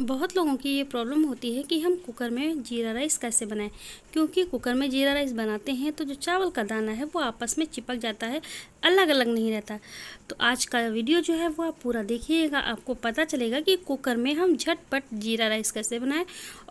बहुत लोगों की ये प्रॉब्लम होती है कि हम कुकर में जीरा राइस कैसे बनाएं क्योंकि कुकर में जीरा राइस बनाते हैं तो जो चावल का दाना है वो आपस में चिपक जाता है अलग अलग नहीं रहता तो आज का वीडियो जो है वो आप पूरा देखिएगा आपको पता चलेगा कि कुकर में हम झटपट जीरा राइस कैसे बनाएं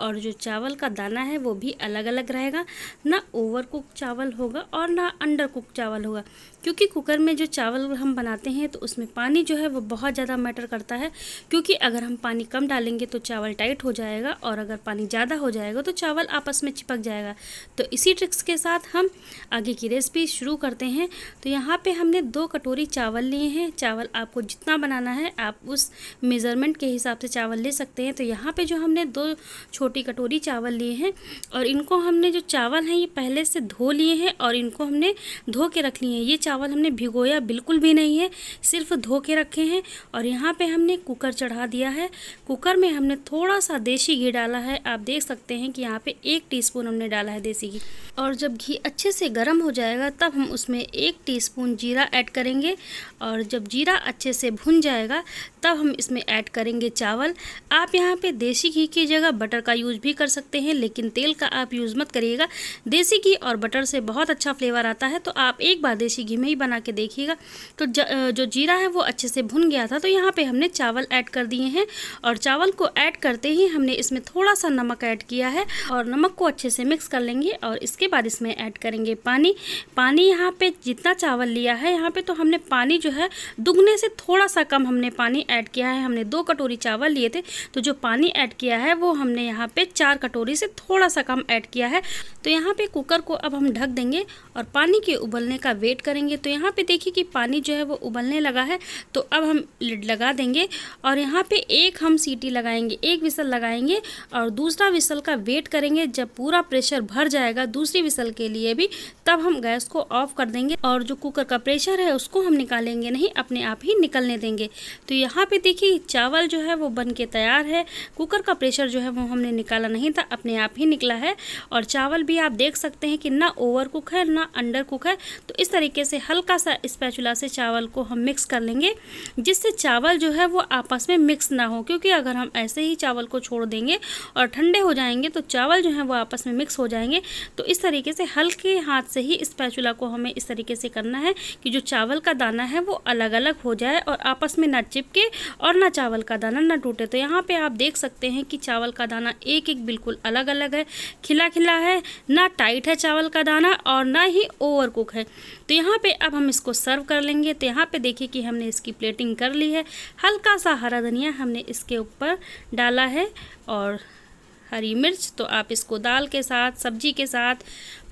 और जो चावल का दाना है वो भी अलग अलग रहेगा ना ओवर कुक चावल होगा और ना अंडर कुक चावल होगा क्योंकि कुकर में जो चावल हम बनाते हैं तो उसमें पानी जो है वो बहुत ज़्यादा मैटर करता है क्योंकि अगर हम पानी कम डालेंगे तो चावल टाइट हो जाएगा और अगर पानी ज़्यादा हो जाएगा तो चावल आपस में चिपक जाएगा तो इसी ट्रिक्स के साथ हम आगे की रेसिपी शुरू करते हैं तो यहाँ पे हमने दो कटोरी चावल लिए हैं चावल आपको जितना बनाना है आप उस मेज़रमेंट के हिसाब से चावल ले सकते हैं तो यहाँ पर जो हमने दो छोटी कटोरी चावल लिए हैं और इनको हमने जो चावल हैं ये पहले से धो लिए हैं और इनको हमने धो के रख लिए हैं ये चावल हमने भिगोया बिल्कुल भी नहीं है सिर्फ धो के रखे हैं और यहाँ पर हमने कुकर चढ़ा दिया है कुकर में हम हमने थोड़ा सा देसी घी डाला है आप देख सकते हैं कि यहाँ पे एक टीस्पून हमने डाला है देसी घी और जब घी अच्छे से गर्म हो जाएगा तब हम उसमें एक टीस्पून जीरा ऐड करेंगे और जब जीरा अच्छे से भुन जाएगा तब हम इसमें ऐड करेंगे चावल आप यहाँ पे देसी घी की जगह बटर का यूज़ भी कर सकते हैं लेकिन तेल का आप यूज़ मत करिएगा देसी घी और बटर से बहुत अच्छा फ्लेवर आता है तो आप एक बार देसी घी में ही बना के देखिएगा तो जो जीरा है वो अच्छे से भुन गया था तो यहाँ पर हमने चावल ऐड कर दिए हैं और चावल को ऐड करते ही हमने इसमें थोड़ा सा नमक ऐड किया है और नमक को अच्छे से मिक्स कर लेंगे और इसके बाद इसमें ऐड करेंगे पानी पानी यहाँ पे जितना चावल लिया है यहाँ पे तो हमने पानी जो है दुगने से थोड़ा सा कम हमने पानी ऐड किया है हमने दो कटोरी चावल लिए थे तो जो पानी ऐड किया है वो हमने यहाँ पर चार कटोरी से थोड़ा सा कम ऐड किया है तो यहाँ पर कुकर को अब हम ढक देंगे और पानी के उबलने का वेट करेंगे तो यहाँ पर देखिए कि पानी जो है वो उबलने लगा है तो अब हम लिड लगा देंगे और यहाँ पर एक हम सीटी लगाएंगे लगाएंगे एक विसल लगाएंगे और दूसरा विसल का वेट करेंगे जब पूरा प्रेशर भर जाएगा दूसरी विसल के लिए भी तब हम गैस को ऑफ कर देंगे और जो कुकर का प्रेशर है उसको हम निकालेंगे नहीं अपने आप ही निकलने देंगे तो यहाँ पे देखिए चावल जो है वो बन के तैयार है कुकर का प्रेशर जो है वो हमने निकाला नहीं था अपने आप ही निकला है और चावल भी आप देख सकते हैं कि ना ओवर कुक है ना अंडर कुक है तो इस तरीके से हल्का सा स्पैचुला से चावल को हम मिक्स कर लेंगे जिससे चावल जो है वो आपस में मिक्स ना हो क्योंकि अगर हम ऐसे ऐसे ही चावल को छोड़ देंगे और ठंडे हो जाएंगे तो चावल जो है वो आपस में मिक्स हो जाएंगे तो इस तरीके से हल्के हाथ से ही इस पैचुला को हमें इस तरीके से करना है कि जो चावल का दाना है वो अलग अलग हो जाए और आपस में ना चिपके और ना चावल का दाना ना टूटे तो यहाँ पर आप देख सकते हैं कि चावल का दाना एक एक बिल्कुल अलग अलग है खिला खिला है ना टाइट है चावल का दाना और ना ही ओवर कुक है तो यहाँ पे अब हम इसको सर्व कर लेंगे तो यहाँ पे देखिए कि हमने इसकी प्लेटिंग कर ली है हल्का सा हरा धनिया हमने इसके ऊपर डाला है और हरी मिर्च तो आप इसको दाल के साथ सब्जी के साथ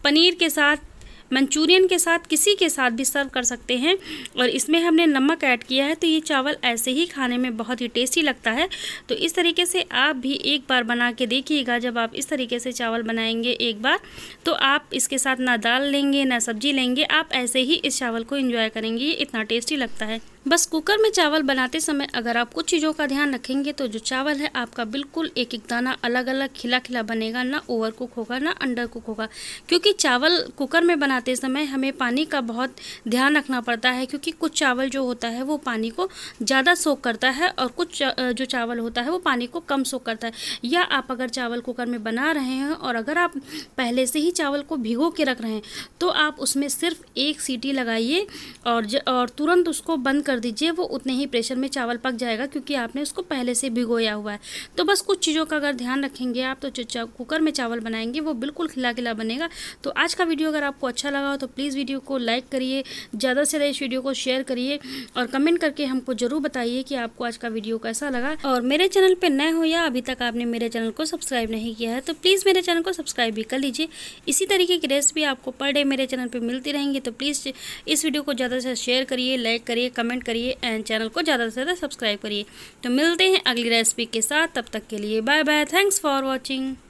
पनीर के साथ मंचूरियन के साथ किसी के साथ भी सर्व कर सकते हैं और इसमें हमने नमक ऐड किया है तो ये चावल ऐसे ही खाने में बहुत ही टेस्टी लगता है तो इस तरीके से आप भी एक बार बना के देखिएगा जब आप इस तरीके से चावल बनाएंगे एक बार तो आप इसके साथ ना दाल लेंगे ना सब्जी लेंगे आप ऐसे ही इस चावल को इंजॉय करेंगे ये इतना टेस्टी लगता है बस कुकर में चावल बनाते समय अगर आप कुछ चीज़ों का ध्यान रखेंगे तो जो चावल है आपका बिल्कुल एक एक दाना अलग अलग खिला खिला बनेगा ना ओवर कुक होगा ना अंडर कुक होगा क्योंकि चावल कुकर में बना बनाते समय हमें पानी का बहुत ध्यान रखना पड़ता है क्योंकि कुछ चावल जो होता है वो पानी को ज़्यादा सोख करता है और कुछ जो चावल होता है वो पानी को कम सोख करता है या आप अगर चावल कुकर में बना रहे हैं और अगर आप पहले से ही चावल को भिगो के रख रहे हैं तो आप उसमें सिर्फ एक सीटी लगाइए और ज, और तुरंत उसको बंद कर दीजिए वो उतने ही प्रेशर में चावल पक जाएगा क्योंकि आपने उसको पहले से भिगोया हुआ है तो बस कुछ चीज़ों का अगर ध्यान रखेंगे आप तो कुकर में चावल बनाएंगे वो बिल्कुल खिला खिला बनेगा तो आज का वीडियो अगर आपको अच्छा अच्छा लगा हो तो प्लीज़ वीडियो को लाइक करिए ज़्यादा से ज़्यादा इस वीडियो को शेयर करिए और कमेंट करके हमको ज़रूर बताइए कि आपको आज का वीडियो कैसा लगा और मेरे चैनल पर नए हो या अभी तक आपने मेरे चैनल को सब्सक्राइब नहीं किया है तो प्लीज़ मेरे चैनल को सब्सक्राइब भी कर लीजिए इसी तरीके की रेसिपी आपको पर डे मेरे चैनल पर मिलती रहेंगी तो प्लीज़ इस वीडियो को ज़्यादा से शेयर करिए लाइक करिए कमेंट करिए एंड चैनल को ज़्यादा से ज़्यादा सब्सक्राइब करिए तो मिलते हैं अगली रेसिपी के साथ तब तक के लिए bye bye thanks for watching